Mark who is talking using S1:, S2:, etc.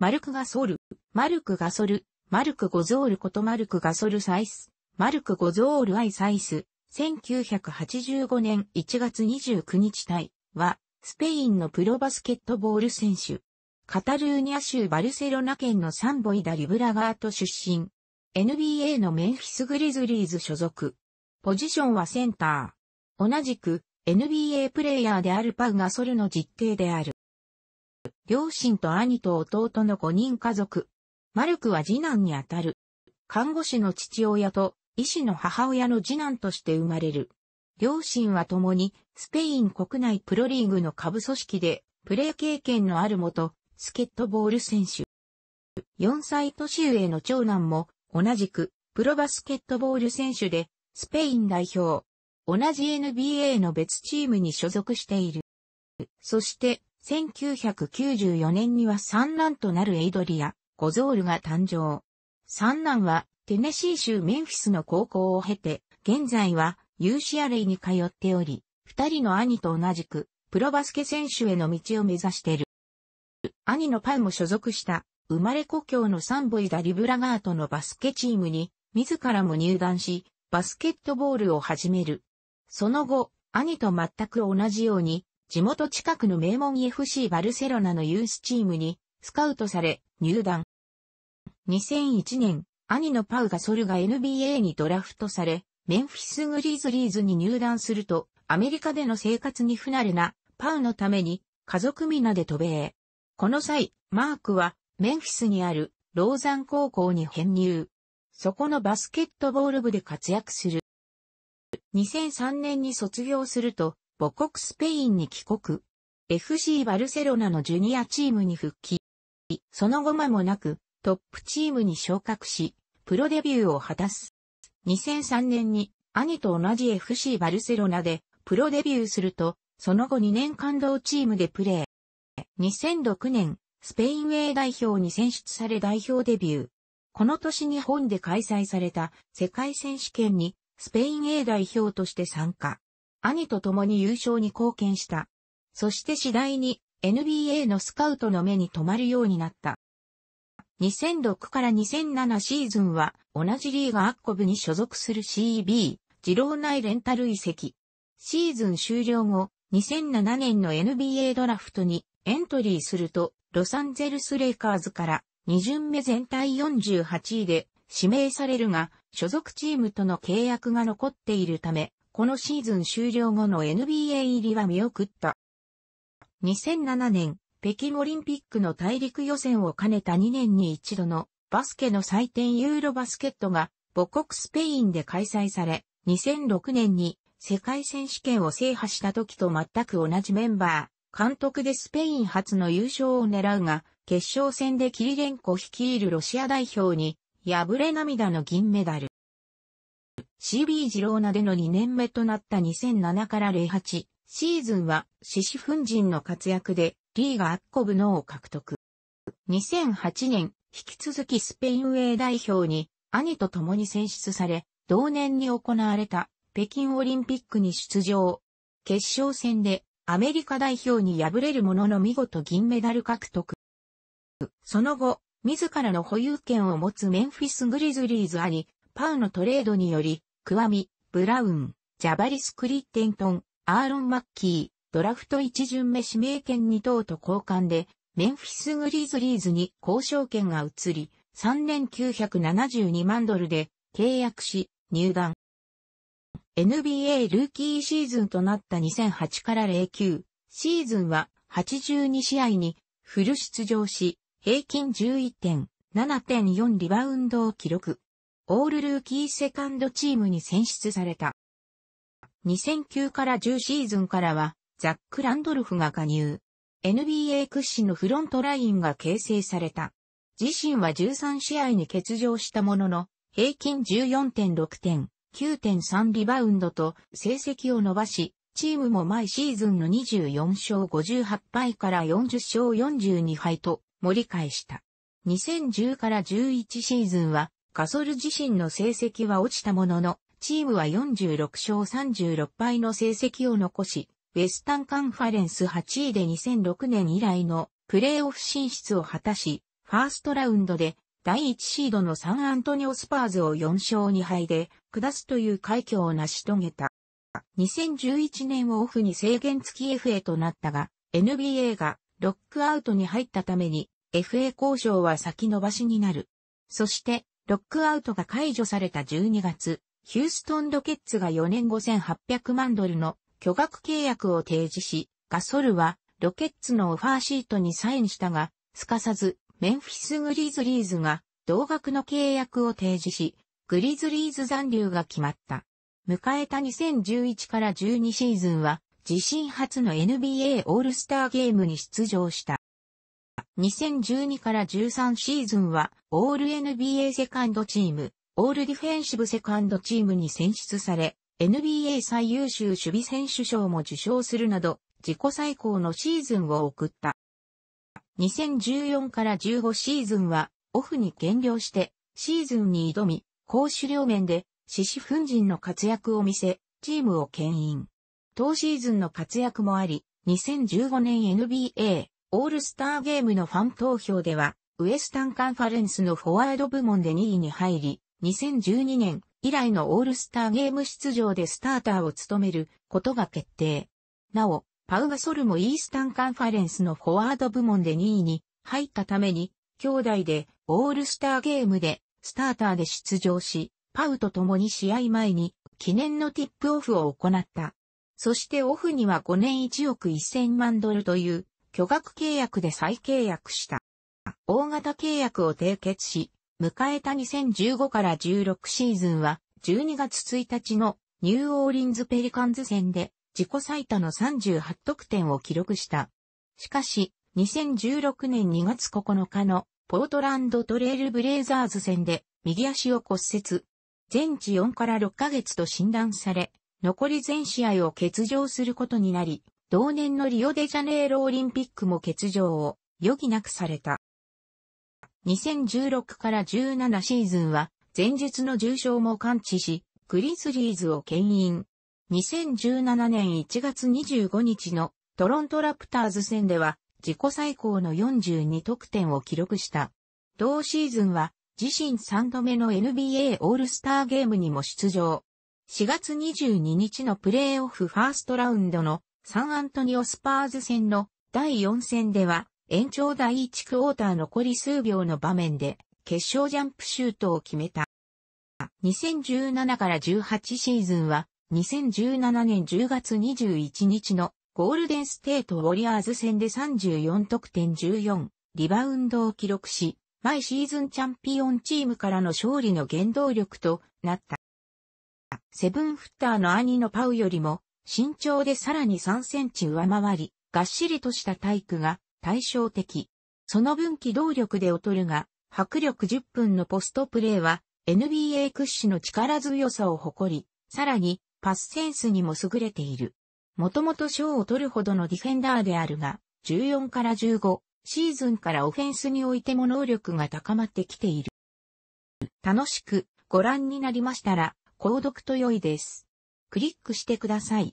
S1: マルクガソル、マルクガソル、マルクゴゾールことマルクガソルサイス、マルクゴゾールアイサイス、1985年1月29日対は、スペインのプロバスケットボール選手。カタルーニャ州バルセロナ県のサンボイダ・リブラガート出身。NBA のメンフィス・グリズリーズ所属。ポジションはセンター。同じく NBA プレイヤーであるパウガソルの実定である。両親と兄と弟の5人家族。マルクは次男にあたる。看護師の父親と医師の母親の次男として生まれる。両親は共にスペイン国内プロリーグの下部組織でプレー経験のある元スケットボール選手。4歳年上の長男も同じくプロバスケットボール選手でスペイン代表。同じ NBA の別チームに所属している。そして1994年には三男となるエイドリア、ゴゾールが誕生。三男はテネシー州メンフィスの高校を経て、現在はユーシアレイに通っており、二人の兄と同じく、プロバスケ選手への道を目指している。兄のパンも所属した、生まれ故郷のサンボイダ・リブラガートのバスケチームに、自らも入団し、バスケットボールを始める。その後、兄と全く同じように、地元近くの名門 FC バルセロナのユースチームにスカウトされ入団。2001年、兄のパウガソルが NBA にドラフトされ、メンフィスグリーズリーズに入団すると、アメリカでの生活に不慣れなパウのために家族皆で渡米。この際、マークはメンフィスにあるローザン高校に編入。そこのバスケットボール部で活躍する。2003年に卒業すると、母国スペインに帰国。FC バルセロナのジュニアチームに復帰。その後間もなく、トップチームに昇格し、プロデビューを果たす。2003年に兄と同じ FC バルセロナでプロデビューすると、その後2年間同チームでプレー。2006年、スペイン A 代表に選出され代表デビュー。この年日本で開催された世界選手権にスペイン A 代表として参加。兄と共に優勝に貢献した。そして次第に NBA のスカウトの目に留まるようになった。2006から2007シーズンは同じリーガアッコブに所属する CB、自老内レンタル遺跡。シーズン終了後、2007年の NBA ドラフトにエントリーすると、ロサンゼルスレイカーズから2巡目全体48位で指名されるが、所属チームとの契約が残っているため、このシーズン終了後の NBA 入りは見送った。2007年、北京オリンピックの大陸予選を兼ねた2年に一度のバスケの祭典ユーロバスケットが母国スペインで開催され、2006年に世界選手権を制覇した時と全く同じメンバー、監督でスペイン初の優勝を狙うが、決勝戦でキリレンコ率いるロシア代表に敗れ涙の銀メダル。CB ジローナでの2年目となった2007から08シーズンは獅子粉陣の活躍でリーガアッコブノを獲得。2008年、引き続きスペインウェイ代表に兄と共に選出され、同年に行われた北京オリンピックに出場。決勝戦でアメリカ代表に敗れるものの見事銀メダル獲得。その後、自らの保有権を持つメンフィス・グリズリーズ兄、パウのトレードにより、クワミ、ブラウン、ジャバリス・クリッテントン、アーロン・マッキー、ドラフト一巡目指名権2等と交換で、メンフィス・グリーズリーズに交渉権が移り、3年972万ドルで契約し、入団。NBA ルーキーシーズンとなった2008から09シーズンは82試合にフル出場し、平均11点、7.4リバウンドを記録。オールルーキーセカンドチームに選出された。2009から10シーズンからは、ザック・ランドルフが加入。NBA 屈指のフロントラインが形成された。自身は13試合に欠場したものの、平均14.6点、9.3リバウンドと成績を伸ばし、チームも毎シーズンの24勝58敗から40勝42敗と盛り返した。2010から11シーズンはカソル自身の成績は落ちたものの、チームは46勝36敗の成績を残し、ウェスタンカンファレンス8位で2006年以来のプレーオフ進出を果たし、ファーストラウンドで第1シードのサンアントニオスパーズを4勝2敗で下すという快挙を成し遂げた。2011年をオフに制限付き FA となったが、NBA がロックアウトに入ったために FA 交渉は先延ばしになる。そしてロックアウトが解除された12月、ヒューストンロケッツが4年5800万ドルの巨額契約を提示し、ガソルはロケッツのオファーシートにサインしたが、すかさずメンフィス・グリズリーズが同額の契約を提示し、グリズリーズ残留が決まった。迎えた2011から12シーズンは、自身初の NBA オールスターゲームに出場した。2012から13シーズンは、オール NBA セカンドチーム、オールディフェンシブセカンドチームに選出され、NBA 最優秀守備選手賞も受賞するなど、自己最高のシーズンを送った。2014から15シーズンは、オフに減量して、シーズンに挑み、攻守両面で、獅子奮陣の活躍を見せ、チームを牽引。当シーズンの活躍もあり、2015年 NBA オールスターゲームのファン投票では、ウエスタンカンファレンスのフォワード部門で2位に入り、2012年以来のオールスターゲーム出場でスターターを務めることが決定。なお、パウガソルもイースタンカンファレンスのフォワード部門で2位に入ったために、兄弟でオールスターゲームでスターターで出場し、パウと共に試合前に記念のティップオフを行った。そしてオフには5年1億1000万ドルという巨額契約で再契約した。大型契約を締結し、迎えた2015から16シーズンは、12月1日のニューオーリンズペリカンズ戦で自己最多の38得点を記録した。しかし、2016年2月9日のポートランドトレイルブレイザーズ戦で右足を骨折。全治4から6ヶ月と診断され、残り全試合を欠場することになり、同年のリオデジャネイロオリンピックも欠場を余儀なくされた。2016から17シーズンは前述の重傷も完治し、グリズリーズを牽引。2017年1月25日のトロントラプターズ戦では自己最高の42得点を記録した。同シーズンは自身3度目の NBA オールスターゲームにも出場。4月22日のプレーオフファーストラウンドのサンアントニオスパーズ戦の第4戦では、延長第1クォーター残り数秒の場面で、決勝ジャンプシュートを決めた。2017から18シーズンは、2017年10月21日のゴールデンステートウォリアーズ戦で34得点14リバウンドを記録し、毎シーズンチャンピオンチームからの勝利の原動力となった。セブンフッターの兄のパウよりも身長でさらに3センチ上回り、がっしりとした体育が対照的。その分機動力で劣るが、迫力10分のポストプレーは NBA 屈指の力強さを誇り、さらにパスセンスにも優れている。もともと賞を取るほどのディフェンダーであるが、14から15シーズンからオフェンスにおいても能力が高まってきている。楽しくご覧になりましたら、購読と良いです。クリックしてください。